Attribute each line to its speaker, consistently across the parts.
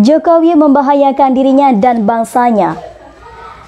Speaker 1: Jokowi membahayakan dirinya dan bangsanya.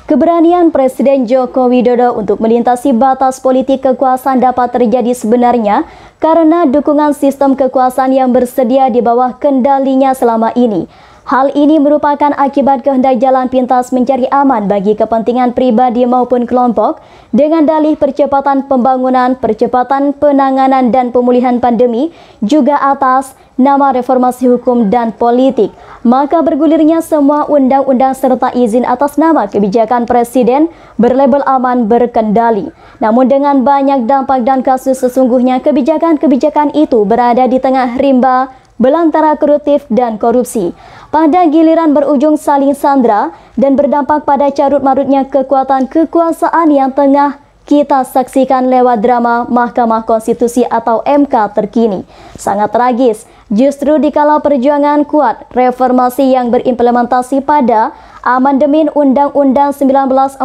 Speaker 1: Keberanian Presiden Joko Widodo untuk melintasi batas politik kekuasaan dapat terjadi sebenarnya karena dukungan sistem kekuasaan yang bersedia di bawah kendalinya selama ini. Hal ini merupakan akibat kehendak jalan pintas mencari aman bagi kepentingan pribadi maupun kelompok dengan dalih percepatan pembangunan, percepatan penanganan dan pemulihan pandemi juga atas nama reformasi hukum dan politik. Maka bergulirnya semua undang-undang serta izin atas nama kebijakan presiden berlabel aman berkendali. Namun dengan banyak dampak dan kasus sesungguhnya kebijakan-kebijakan itu berada di tengah rimba belantara korutif dan korupsi. Pada giliran berujung saling sandra dan berdampak pada carut marutnya kekuatan kekuasaan yang tengah kita saksikan lewat drama Mahkamah Konstitusi atau MK terkini. Sangat tragis, justru dikala perjuangan kuat reformasi yang berimplementasi pada amandemen Undang-Undang 1945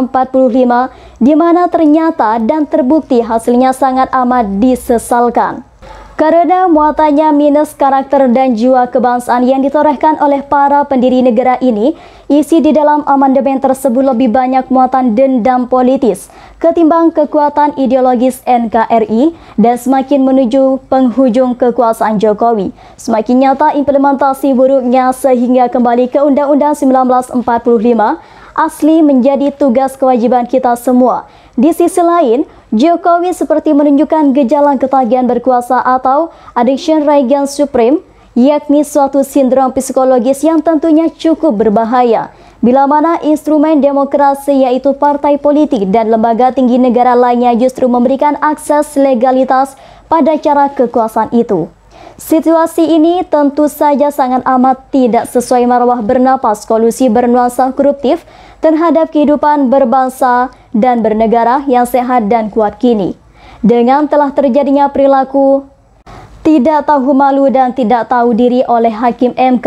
Speaker 1: di mana ternyata dan terbukti hasilnya sangat amat disesalkan karena muatannya minus karakter dan jiwa kebangsaan yang ditorehkan oleh para pendiri negara ini, isi di dalam amandemen tersebut lebih banyak muatan dendam politis ketimbang kekuatan ideologis NKRI dan semakin menuju penghujung kekuasaan Jokowi. Semakin nyata implementasi buruknya sehingga kembali ke Undang-Undang 1945 asli menjadi tugas kewajiban kita semua. Di sisi lain, Jokowi seperti menunjukkan gejala ketagihan berkuasa atau addiction Reagan Supreme, yakni suatu sindrom psikologis yang tentunya cukup berbahaya. Bila mana instrumen demokrasi yaitu partai politik dan lembaga tinggi negara lainnya justru memberikan akses legalitas pada cara kekuasaan itu. Situasi ini tentu saja sangat amat tidak sesuai marwah bernapas kolusi bernuansa koruptif terhadap kehidupan berbangsa dan bernegara yang sehat dan kuat kini. Dengan telah terjadinya perilaku tidak tahu malu dan tidak tahu diri oleh Hakim MK,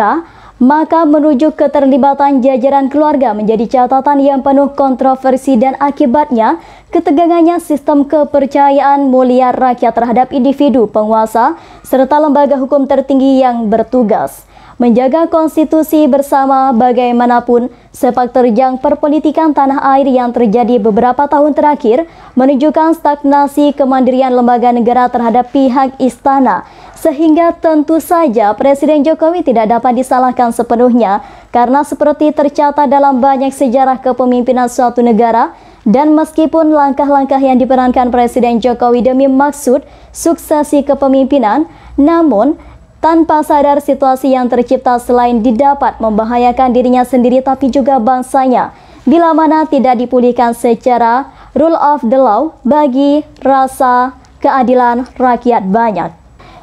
Speaker 1: maka menuju keterlibatan jajaran keluarga menjadi catatan yang penuh kontroversi dan akibatnya ketegangannya sistem kepercayaan mulia rakyat terhadap individu penguasa serta lembaga hukum tertinggi yang bertugas menjaga konstitusi bersama bagaimanapun sepak terjang perpolitikan tanah air yang terjadi beberapa tahun terakhir menunjukkan stagnasi kemandirian lembaga negara terhadap pihak istana sehingga tentu saja Presiden Jokowi tidak dapat disalahkan sepenuhnya karena seperti tercatat dalam banyak sejarah kepemimpinan suatu negara dan meskipun langkah-langkah yang diperankan Presiden Jokowi demi maksud suksesi kepemimpinan namun tanpa sadar situasi yang tercipta selain didapat membahayakan dirinya sendiri tapi juga bangsanya bila mana tidak dipulihkan secara rule of the law bagi rasa keadilan rakyat banyak.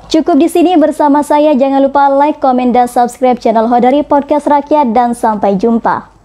Speaker 1: Cukup di sini bersama saya jangan lupa like, komen dan subscribe channel Hodari Podcast Rakyat dan sampai jumpa.